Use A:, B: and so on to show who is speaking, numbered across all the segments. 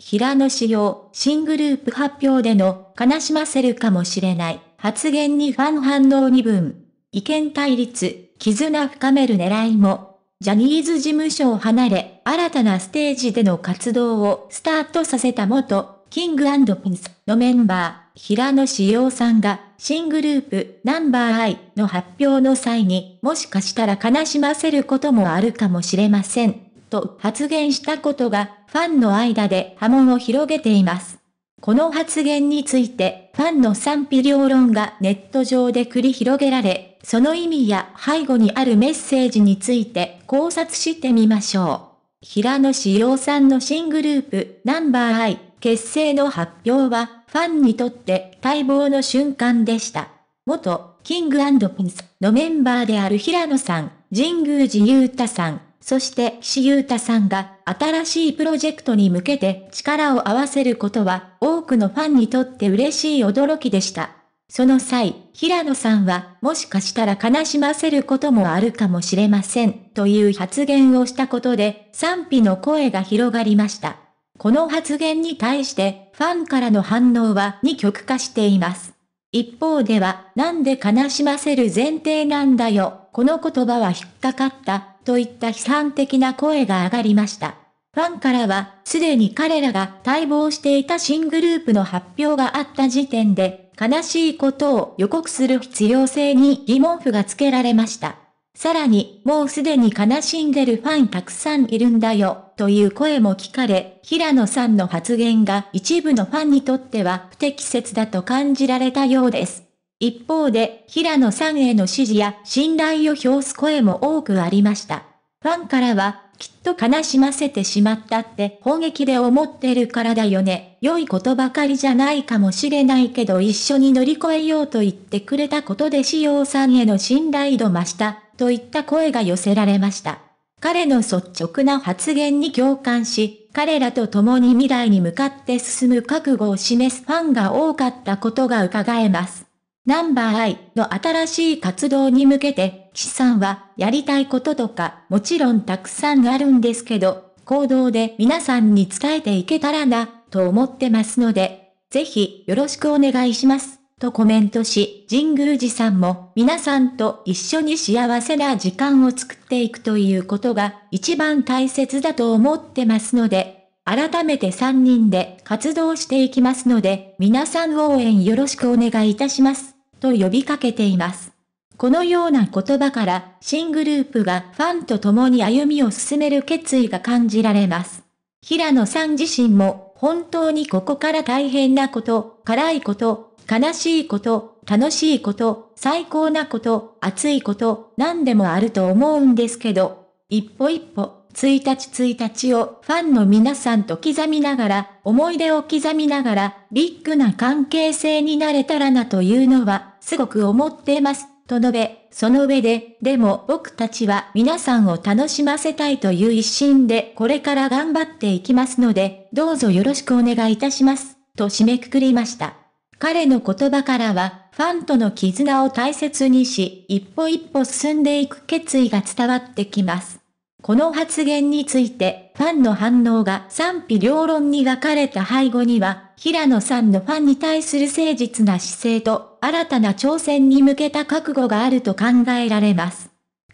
A: 平野紫耀、新グループ発表での悲しませるかもしれない発言にファン反応二分。意見対立、絆深める狙いも。ジャニーズ事務所を離れ、新たなステージでの活動をスタートさせた元、キングピンスのメンバー、平野紫耀さんが、新グループ、ナンバーアイの発表の際に、もしかしたら悲しませることもあるかもしれません。と発言したことが、ファンの間で波紋を広げています。この発言について、ファンの賛否両論がネット上で繰り広げられ、その意味や背後にあるメッセージについて考察してみましょう。平野志陽さんの新グループ、ナンバーアイ結成の発表は、ファンにとって待望の瞬間でした。元、キングピンスのメンバーである平野さん、神宮寺勇太さん、そして岸優太さんが新しいプロジェクトに向けて力を合わせることは多くのファンにとって嬉しい驚きでした。その際、平野さんはもしかしたら悲しませることもあるかもしれませんという発言をしたことで賛否の声が広がりました。この発言に対してファンからの反応は二極化しています。一方では、なんで悲しませる前提なんだよ、この言葉は引っかかった、といった批判的な声が上がりました。ファンからは、すでに彼らが待望していた新グループの発表があった時点で、悲しいことを予告する必要性に疑問符がつけられました。さらに、もうすでに悲しんでるファンたくさんいるんだよ、という声も聞かれ、平野さんの発言が一部のファンにとっては不適切だと感じられたようです。一方で、平野さんへの支持や信頼を表す声も多くありました。ファンからは、きっと悲しませてしまったって砲撃で思ってるからだよね。良いことばかりじゃないかもしれないけど一緒に乗り越えようと言ってくれたことで仕様さんへの信頼度増した、といった声が寄せられました。彼の率直な発言に共感し、彼らと共に未来に向かって進む覚悟を示すファンが多かったことが伺えます。ナンバーイの新しい活動に向けて、岸さんはやりたいこととか、もちろんたくさんあるんですけど、行動で皆さんに伝えていけたらな、と思ってますので、ぜひよろしくお願いします、とコメントし、神宮寺さんも皆さんと一緒に幸せな時間を作っていくということが一番大切だと思ってますので、改めて3人で活動していきますので、皆さん応援よろしくお願いいたします。と呼びかけています。このような言葉から新グループがファンと共に歩みを進める決意が感じられます。平野さん自身も本当にここから大変なこと、辛いこと、悲しいこと、楽しいこと、最高なこと、熱いこと、何でもあると思うんですけど、一歩一歩、1日1日をファンの皆さんと刻みながら、思い出を刻みながら、ビッグな関係性になれたらなというのは、すごく思ってます。と述べ、その上で、でも僕たちは皆さんを楽しませたいという一心でこれから頑張っていきますので、どうぞよろしくお願いいたします。と締めくくりました。彼の言葉からは、ファンとの絆を大切にし、一歩一歩進んでいく決意が伝わってきます。この発言について、ファンの反応が賛否両論に分かれた背後には、平野さんのファンに対する誠実な姿勢と、新たな挑戦に向けた覚悟があると考えられます。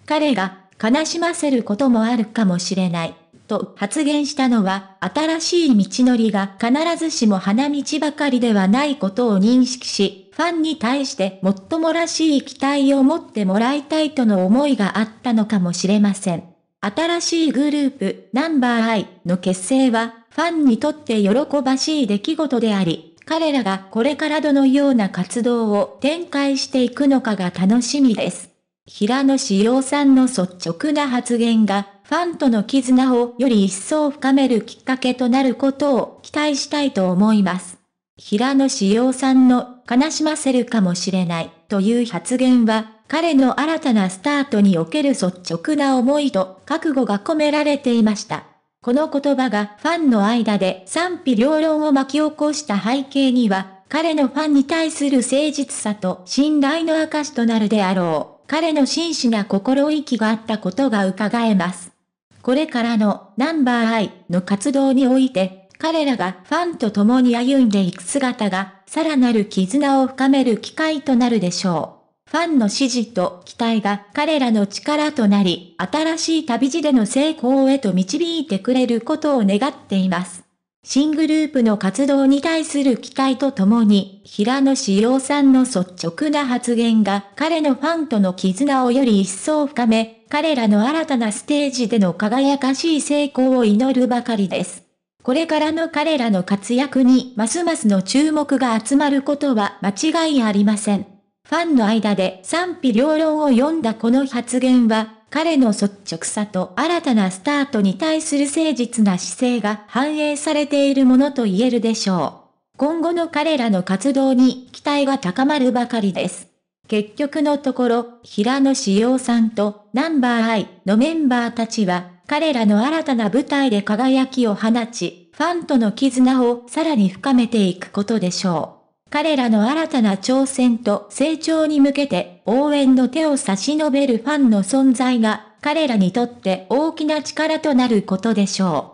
A: 彼が、悲しませることもあるかもしれない。と発言したのは、新しい道のりが必ずしも花道ばかりではないことを認識し、ファンに対して最もらしい期待を持ってもらいたいとの思いがあったのかもしれません。新しいグループ、ナンバーアイの結成は、ファンにとって喜ばしい出来事であり、彼らがこれからどのような活動を展開していくのかが楽しみです。平野志陽さんの率直な発言が、ファンとの絆をより一層深めるきっかけとなることを期待したいと思います。平野志陽さんの悲しませるかもしれないという発言は、彼の新たなスタートにおける率直な思いと覚悟が込められていました。この言葉がファンの間で賛否両論を巻き起こした背景には、彼のファンに対する誠実さと信頼の証となるであろう、彼の真摯な心意気があったことが伺えます。これからのナンバーアイの活動において、彼らがファンと共に歩んでいく姿が、さらなる絆を深める機会となるでしょう。ファンの支持と期待が彼らの力となり、新しい旅路での成功へと導いてくれることを願っています。新グループの活動に対する期待とともに、平野志陽さんの率直な発言が彼のファンとの絆をより一層深め、彼らの新たなステージでの輝かしい成功を祈るばかりです。これからの彼らの活躍にますますの注目が集まることは間違いありません。ファンの間で賛否両論を読んだこの発言は、彼の率直さと新たなスタートに対する誠実な姿勢が反映されているものと言えるでしょう。今後の彼らの活動に期待が高まるばかりです。結局のところ、平野志耀さんとナンバーアイのメンバーたちは、彼らの新たな舞台で輝きを放ち、ファンとの絆をさらに深めていくことでしょう。彼らの新たな挑戦と成長に向けて応援の手を差し伸べるファンの存在が彼らにとって大きな力となることでしょう。